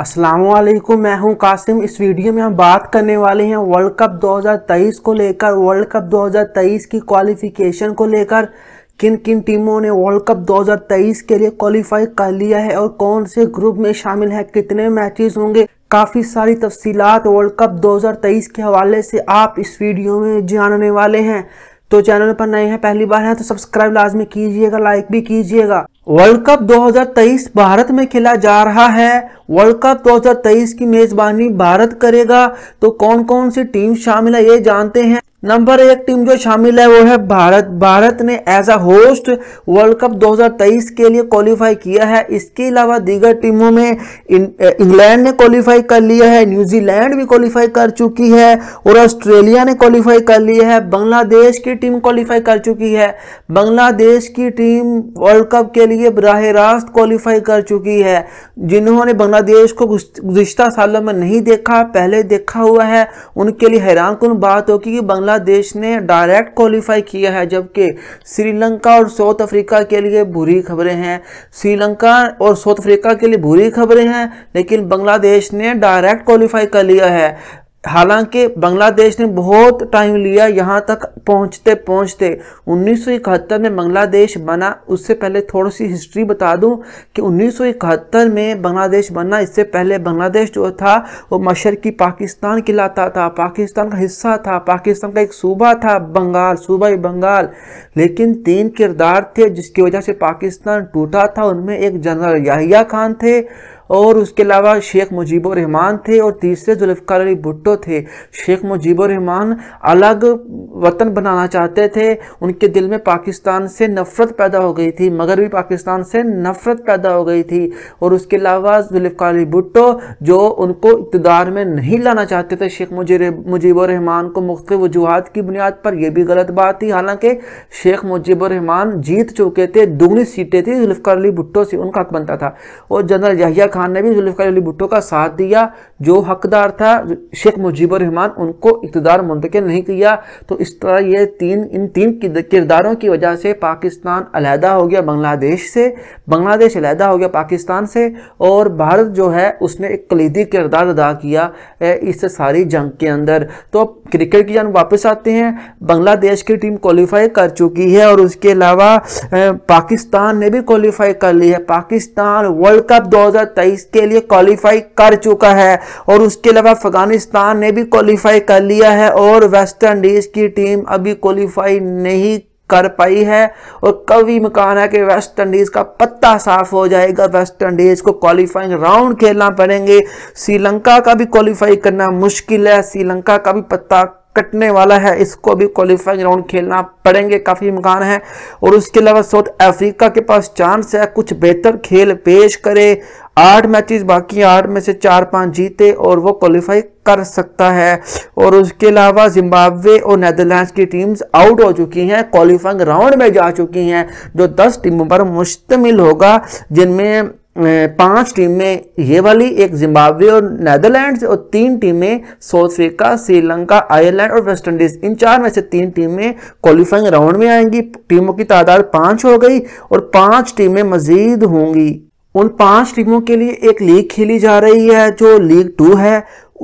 असलम मैं हूं कासिम इस वीडियो में हम बात करने वाले हैं वर्ल्ड कप 2023 को लेकर वर्ल्ड कप 2023 की क्वालिफिकेशन को लेकर किन किन टीमों ने वर्ल्ड कप 2023 के लिए क्वालिफाई कर लिया है और कौन से ग्रुप में शामिल है कितने मैचेस होंगे काफ़ी सारी तफसीलात वर्ल्ड कप 2023 के हवाले से आप इस वीडियो में जानने वाले हैं तो चैनल पर नए हैं पहली बार हैं तो सब्सक्राइब लाजमी कीजिएगा लाइक भी कीजिएगा वर्ल्ड कप 2023 भारत में खेला जा रहा है वर्ल्ड कप 2023 की मेजबानी भारत करेगा तो कौन कौन सी टीम शामिल है ये जानते हैं नंबर एक टीम जो शामिल है वो है भारत भारत ने as a host world cup 2023 के लिए क्वालिफाई किया है इसके अलावा दीगर टीमों में इंग्लैंड ने क्वालिफाई कर लिया है न्यूजीलैंड भी क्वालिफाई कर चुकी है और ऑस्ट्रेलिया ने क्वालिफाई कर लिया है बांग्लादेश की टीम क्वालिफाई कर चुकी है बांग्लादेश की टीम वर्ल्ड कप के लिए बरह रास्त क्वालिफाई कर चुकी है जिन्होंने बांग्लादेश को गुज्त सालों में नहीं देखा पहले देखा हुआ है उनके लिए हैरान कन बात होगी कि बांग्ला बांग्लादेश ने डायरेक्ट क्वालिफाई किया है जबकि श्रीलंका और साउथ अफ्रीका के लिए बुरी खबरें हैं श्रीलंका और साउथ अफ्रीका के लिए बुरी खबरें हैं लेकिन बांग्लादेश ने डायरेक्ट क्वालिफाई कर लिया है हालांकि बांग्लादेश ने बहुत टाइम लिया यहाँ तक पहुँचते पहुँचते उन्नीस में बांग्लादेश बना उससे पहले थोड़ी सी हिस्ट्री बता दूँ कि उन्नीस में बांग्लादेश बना इससे पहले बांग्लादेश जो था वो मशरकी पाकिस्तान खिलाता था पाकिस्तान का हिस्सा था पाकिस्तान का एक सूबा था बंगाल सूबा बंगाल लेकिन तीन किरदार थे जिसकी वजह से पाकिस्तान टूटा था उनमें एक जनरल याहिया खान थे और उसके अलावा शेख मुजीबर रहमान थे और तीसरे जुल्फ़ार अली भुट्टो थे शेख मुजीबर रहमान अलग वतन बनाना चाहते थे उनके दिल में पाकिस्तान से नफ़रत पैदा हो गई थी मगर भी पाकिस्तान से नफ़रत पैदा हो गई थी और उसके अलावा जुल्फ़ाली भुट्टो जो उनको इकतदार में नहीं लाना चाहते थे शेख मुजीबरहमान को मुख्त वजूहत की बुनियाद पर यह भी गलत बात थी हालांकि शेख मुजीबरहमान जीत चुके थे दोगुनी सीटें थी जुल्फ़ार अली भुट्टो से उनका हक बनता था और जनरल यहिया खान ने भी जुल्फ़ार अली भुट्टो का साथ दिया जो हकदार था शेख मुजीबरहमान उनको इकतदार मुंतकिल नहीं किया तो इस तरह ये तीन इन तीन किरदारों की वजह से पाकिस्तान अलहदा हो गया बांग्लादेश से बांग्लादेश अलहदा हो गया पाकिस्तान से और भारत जो है उसने एक कलीदी किरदार अदा किया इस सारी जंग के अंदर तो अब क्रिकेट की जान वापस आते हैं बांग्लादेश की टीम क्वालिफाई कर चुकी है और उसके अलावा पाकिस्तान ने भी क्वालिफाई कर ली है पाकिस्तान वर्ल्ड कप दो के लिए क्वालिफाई कर चुका है और उसके अलावा अफगानिस्तान ने भी क्वालिफाई कर लिया है और वेस्ट इंडीज़ की टीम अभी क्वालिफाई नहीं कर पाई है और कभी मकान है कि वेस्ट इंडीज़ का पत्ता साफ हो जाएगा वेस्ट इंडीज़ को क्वालिफाइंग राउंड खेलना पड़ेंगे श्रीलंका का भी क्वालिफाई करना मुश्किल है श्रीलंका का भी पत्ता कटने वाला है इसको भी क्वालिफाइंग राउंड खेलना पड़ेंगे काफ़ी मकान है और उसके अलावा साउथ अफ्रीका के पास चांस है कुछ बेहतर खेल पेश करे आठ मैचेस बाकी आठ में से चार पांच जीते और वो क्वालिफाई कर सकता है और उसके अलावा जिम्बाब्वे और नैदरलैंड की टीम्स आउट हो चुकी हैं क्वालिफाइंग राउंड में जा चुकी हैं जो दस टीमों पर मुश्तमिल होगा जिनमें पांच टीमें ये वाली एक जिम्बाब्वे और नैदरलैंड और तीन टीमें साउथ अफ्रीका श्रीलंका आयरलैंड और वेस्ट इंडीज इन चार में से तीन टीमें क्वालिफाइंग राउंड में आएंगी टीमों की तादाद पांच हो गई और पांच टीमें मजीद होंगी उन पांच टीमों के लिए एक लीग खेली जा रही है जो लीग टू है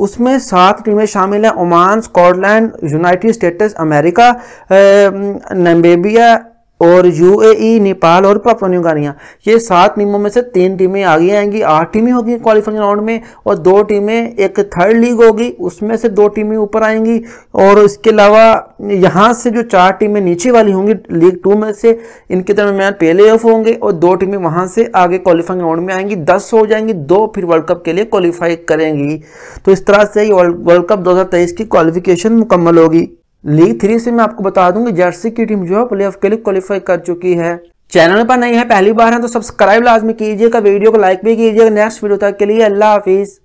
उसमें सात टीमें शामिल हैं Oman Scotland United States America Namibia और यूएई e, नेपाल और पापनियोगानिया ये सात टीमों में से तीन टीमें आगे आएंगी आठ टीमें होगी क्वालिफाइंग राउंड में और दो टीमें एक थर्ड लीग होगी उसमें से दो टीमें ऊपर आएंगी और इसके अलावा यहाँ से जो चार टीमें नीचे वाली होंगी लीग टू में से इनके दरमियान प्ले ऑफ होंगे और दो टीमें वहाँ से आगे क्वालिफाइंग राउंड में आएंगी दस हो जाएंगी दो फिर वर्ल्ड कप के लिए क्वालिफाई करेंगी तो इस तरह से वर्ल्ड कप दो की क्वालिफिकेशन मुकम्मल होगी लीग थ्री से मैं आपको बता दूंगी जर्सी की टीम जो है प्ले ऑफ के लिए क्वालिफाई कर चुकी है चैनल पर नहीं है पहली बार है तो सब्सक्राइब लाजमी कीजिएगा वीडियो को लाइक भी कीजिएगा नेक्स्ट वीडियो तक के लिए अल्लाह हाफिज़